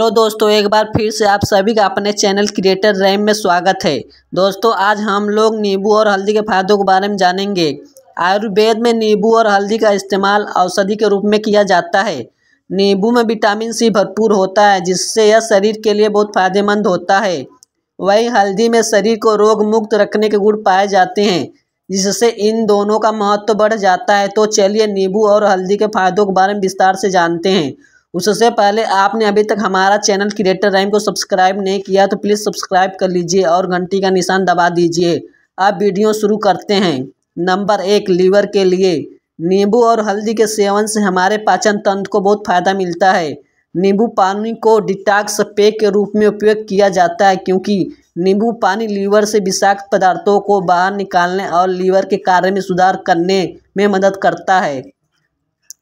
hello दोस्तों एक बार फिर से आप सभी का अपने चैनल क्रिएटर रैम में स्वागत है दोस्तों आज हम लोग नींबू और हल्दी के फायदों के बारे में जानेंगे आयुर्वेद में नींबू और हल्दी का इस्तेमाल औषधि के रूप में किया जाता है नींबू में विटामिन सी भरपूर होता है जिससे यह शरीर के लिए बहुत फायदेमंद होता है वही हल्दी में शरीर को रोग मुक्त रखने के गुण पाए जाते हैं जिससे इन दोनों का महत्व तो बढ़ जाता है तो चलिए नींबू और हल्दी के फायदों के बारे में विस्तार से जानते हैं उससे पहले आपने अभी तक हमारा चैनल क्रिएटर रैम को सब्सक्राइब नहीं किया तो प्लीज़ सब्सक्राइब कर लीजिए और घंटी का निशान दबा दीजिए आप वीडियो शुरू करते हैं नंबर एक लीवर के लिए नींबू और हल्दी के सेवन से हमारे पाचन तंत्र को बहुत फायदा मिलता है नींबू पानी को डिटॉक्स पेय के रूप में उपयोग किया जाता है क्योंकि नींबू पानी लीवर से विषाक्त पदार्थों को बाहर निकालने और लीवर के कार्य में सुधार करने में मदद करता है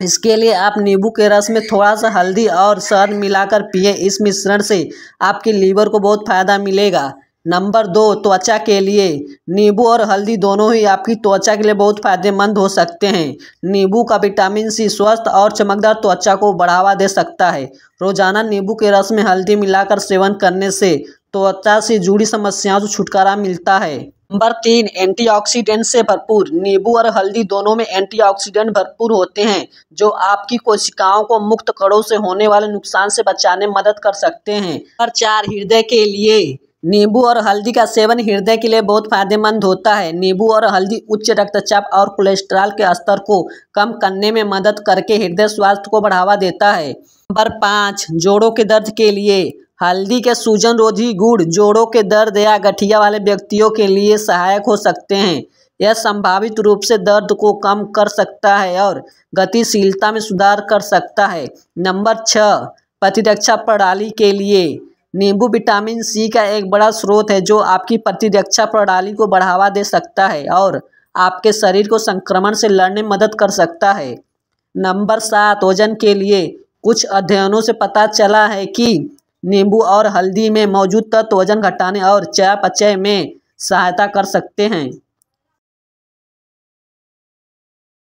इसके लिए आप नींबू के रस में थोड़ा सा हल्दी और शहद मिलाकर पिए इस मिश्रण से आपके लीवर को बहुत फ़ायदा मिलेगा नंबर दो त्वचा के लिए नींबू और हल्दी दोनों ही आपकी त्वचा के लिए बहुत फायदेमंद हो सकते हैं नींबू का विटामिन सी स्वस्थ और चमकदार त्वचा को बढ़ावा दे सकता है रोजाना नींबू के रस में हल्दी मिलाकर सेवन करने से त्वचा से जुड़ी समस्याओं से छुटकारा मिलता है नंबर तीन एंटीऑक्सीडेंट से भरपूर नींबू और हल्दी दोनों में एंटीऑक्सीडेंट भरपूर होते हैं जो आपकी कोशिकाओं को मुक्त कड़ों से होने वाले नुकसान से बचाने में मदद कर सकते हैं नंबर चार हृदय के लिए नींबू और हल्दी का सेवन हृदय के लिए बहुत फायदेमंद होता है नींबू और हल्दी उच्च रक्तचाप और कोलेस्ट्रॉल के स्तर को कम करने में मदद करके हृदय स्वास्थ्य को बढ़ावा देता है नंबर पाँच जोड़ों के दर्द के लिए हल्दी के सूजन रोधी गुड़ जोड़ों के दर्द या गठिया वाले व्यक्तियों के लिए सहायक हो सकते हैं यह संभावित रूप से दर्द को कम कर सकता है और गतिशीलता में सुधार कर सकता है नंबर छः प्रतिरक्षा प्रणाली के लिए नींबू विटामिन सी का एक बड़ा स्रोत है जो आपकी प्रतिरक्षा प्रणाली को बढ़ावा दे सकता है और आपके शरीर को संक्रमण से लड़ने में मदद कर सकता है नंबर सात वजन के लिए कुछ अध्ययनों से पता चला है कि नींबू और हल्दी में मौजूद तत्व वजन घटाने और चयापचय में सहायता कर सकते हैं